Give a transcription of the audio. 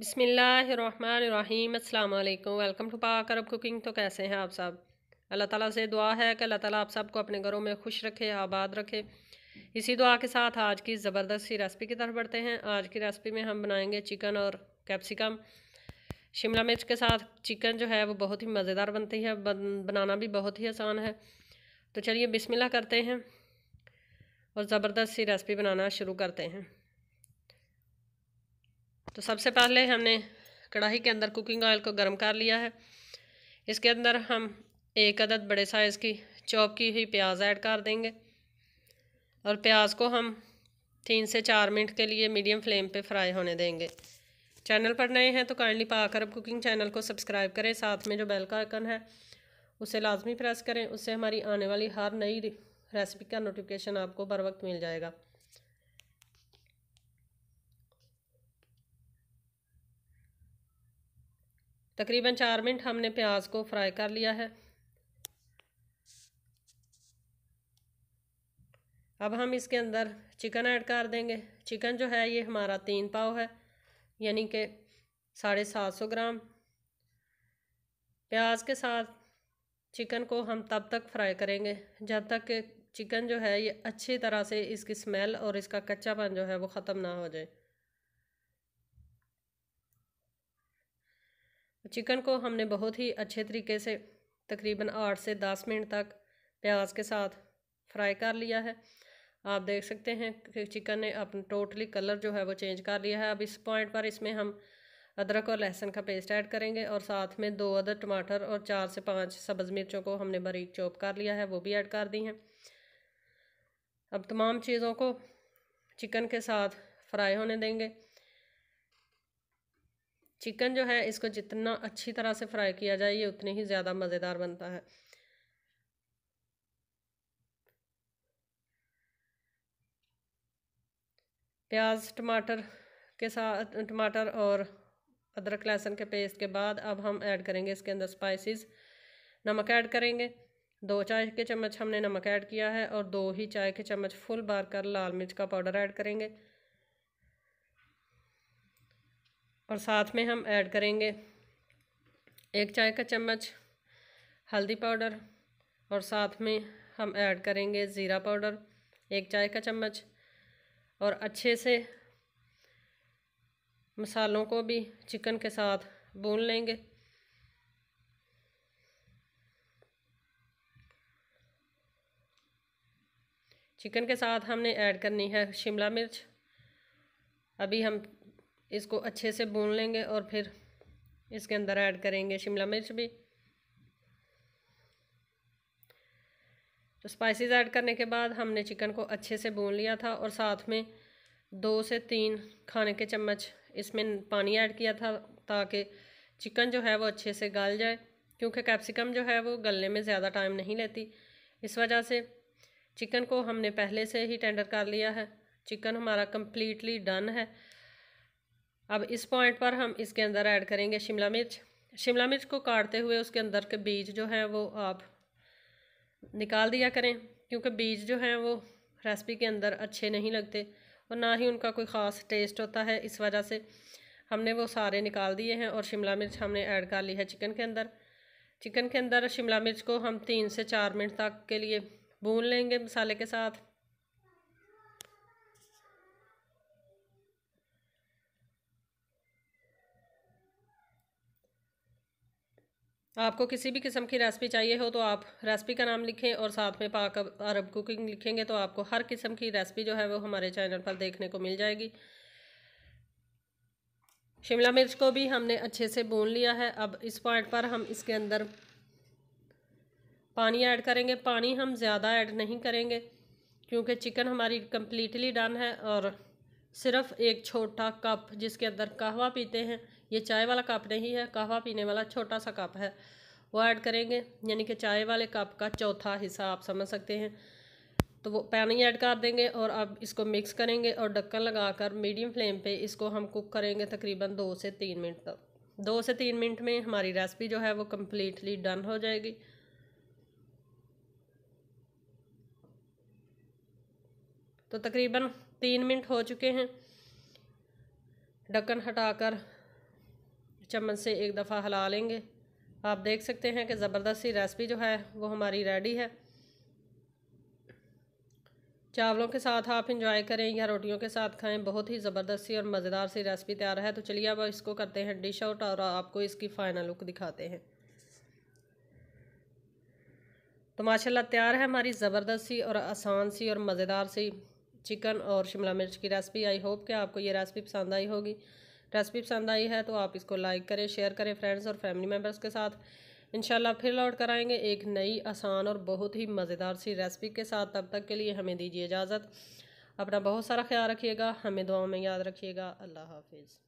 बिसमीम अल्लाम welcome to पाक अरब कुकिंग तो कैसे हैं आप सब अल्लाह ताला से दुआ है कि अल्लाह ताला आप सबको अपने घरों में खुश रखे आबाद रखे इसी दुआ के साथ आज की ज़बरदस्त सी रेसिपी की तरफ बढ़ते हैं आज की रेसिपी में हम बनाएंगे चिकन और कैप्सिकम शिमला मिर्च के साथ चिकन जो है वो बहुत ही मज़ेदार बनती है बन, बनाना भी बहुत ही आसान है तो चलिए बिसमिल्ला करते हैं और ज़बरदस्त सी रेसिपी बनाना शुरू करते हैं तो सबसे पहले हमने कढ़ाई के अंदर कुकिंग ऑयल को गर्म कर लिया है इसके अंदर हम एक अदद बड़े साइज़ की चॉप की हुई प्याज ऐड कर देंगे और प्याज को हम तीन से चार मिनट के लिए मीडियम फ्लेम पे फ्राई होने देंगे चैनल पर नए हैं तो kindly Pak Arab cooking channel को सब्सक्राइब करें साथ में जो बेल का आइकन है उसे लाजमी प्रेस करें उससे हमारी आने वाली हर नई रेसिपी का नोटिफिकेशन आपको बर वक्त मिल जाएगा तकरीबन चार मिनट हमने प्याज को फ्राई कर लिया है अब हम इसके अंदर चिकन ऐड कर देंगे चिकन जो है ये हमारा तीन पाव है यानी कि साढ़े सात सौ ग्राम प्याज के साथ चिकन को हम तब तक फ्राई करेंगे जब तक चिकन जो है ये अच्छी तरह से इसकी स्मेल और इसका कच्चापन जो है वो ख़त्म ना हो जाए चिकन को हमने बहुत ही अच्छे तरीके से तकरीबन आठ से दस मिनट तक प्याज के साथ फ्राई कर लिया है आप देख सकते हैं कि चिकन ने अपना टोटली कलर जो है वो चेंज कर लिया है अब इस पॉइंट पर इसमें हम अदरक और लहसुन का पेस्ट ऐड करेंगे और साथ में दो अदर टमाटर और चार से पाँच सब्ज़ मिर्चों को हमने बारीक चॉप कर लिया है वो भी ऐड कर दी हैं अब तमाम चीज़ों को चिकन के साथ फ्राई होने देंगे चिकन जो है इसको जितना अच्छी तरह से फ्राई किया जाए ये उतने ही ज़्यादा मज़ेदार बनता है प्याज टमाटर के साथ टमाटर और अदरक लहसुन के पेस्ट के बाद अब हम ऐड करेंगे इसके अंदर स्पाइसेस नमक ऐड करेंगे दो चाय के चम्मच हमने नमक ऐड किया है और दो ही चाय के चम्मच फुल बार कर लाल मिर्च का पाउडर ऐड करेंगे और साथ में हम ऐड करेंगे एक चाय का चम्मच हल्दी पाउडर और साथ में हम ऐड करेंगे ज़ीरा पाउडर एक चाय का चम्मच और अच्छे से मसालों को भी चिकन के साथ भून लेंगे चिकन के साथ हमने ऐड करनी है शिमला मिर्च अभी हम इसको अच्छे से भून लेंगे और फिर इसके अंदर ऐड करेंगे शिमला मिर्च भी तो स्पाइसेस ऐड करने के बाद हमने चिकन को अच्छे से भून लिया था और साथ में दो से तीन खाने के चम्मच इसमें पानी ऐड किया था ताकि चिकन जो है वो अच्छे से गल जाए क्योंकि कैप्सिकम जो है वो गलने में ज़्यादा टाइम नहीं लेती इस वजह से चिकन को हमने पहले से ही टेंडर कर लिया है चिकन हमारा कम्प्लीटली डन है अब इस पॉइंट पर हम इसके अंदर ऐड करेंगे शिमला मिर्च शिमला मिर्च को काटते हुए उसके अंदर के बीज जो हैं वो आप निकाल दिया करें क्योंकि बीज जो हैं वो रेसिपी के अंदर अच्छे नहीं लगते और ना ही उनका कोई ख़ास टेस्ट होता है इस वजह से हमने वो सारे निकाल दिए हैं और शिमला मिर्च हमने ऐड कर ली है चिकन के अंदर चिकन के अंदर शिमला मिर्च को हम तीन से चार मिनट तक के लिए भून लेंगे मसाले के साथ आपको किसी भी किस्म की रेसिपी चाहिए हो तो आप रेसिपी का नाम लिखें और साथ में पाक अरब कुकिंग लिखेंगे तो आपको हर किस्म की रेसिपी जो है वो हमारे चैनल पर देखने को मिल जाएगी शिमला मिर्च को भी हमने अच्छे से भून लिया है अब इस पॉइंट पर हम इसके अंदर पानी ऐड करेंगे पानी हम ज़्यादा ऐड नहीं करेंगे क्योंकि चिकन हमारी कम्प्लीटली डन है और सिर्फ़ एक छोटा कप जिसके अंदर कहवा पीते हैं ये चाय वाला कप नहीं है कहवा पीने वाला छोटा सा कप है वो ऐड करेंगे यानी कि चाय वाले कप का चौथा हिस्सा आप समझ सकते हैं तो वो पानी ऐड कर देंगे और अब इसको मिक्स करेंगे और ढक्कन लगाकर मीडियम फ्लेम पे इसको हम कुक करेंगे तकरीबन दो से तीन मिनट तक दो से तीन मिनट में हमारी रेसिपी जो है वो कम्प्लीटली डन हो जाएगी तो तकरीबन तीन मिनट हो चुके हैं ढक्कन हटाकर चम्मच से एक दफ़ा हिला लेंगे आप देख सकते हैं कि ज़बरदस्ती रेसिपी जो है वो हमारी रेडी है चावलों के साथ आप इंजॉय करें या रोटियों के साथ खाएं बहुत ही ज़बरदस्ती और मज़ेदार सी रेसिपी तैयार है तो चलिए अब इसको करते हैं डिश आउट और आपको इसकी फ़ाइनल लुक दिखाते हैं तो माशाल्लाह तैयार है हमारी ज़बरदस्त सी और आसान सी और मज़ेदार सी चिकन और शिमला मिर्च की रेसिपी आई होप कि आपको ये रेसिपी पसंद आई होगी रेसिपी पसंद आई है तो आप इसको लाइक करें शेयर करें फ्रेंड्स और फैमिली मेम्बर्स के साथ इंशाल्लाह फिर लौट कर आएंगे एक नई आसान और बहुत ही मज़ेदार सी रेसिपी के साथ तब तक के लिए हमें दीजिए इजाज़त अपना बहुत सारा ख्याल रखिएगा हमें दुआओं में याद रखिएगा अल्लाह हाफिज़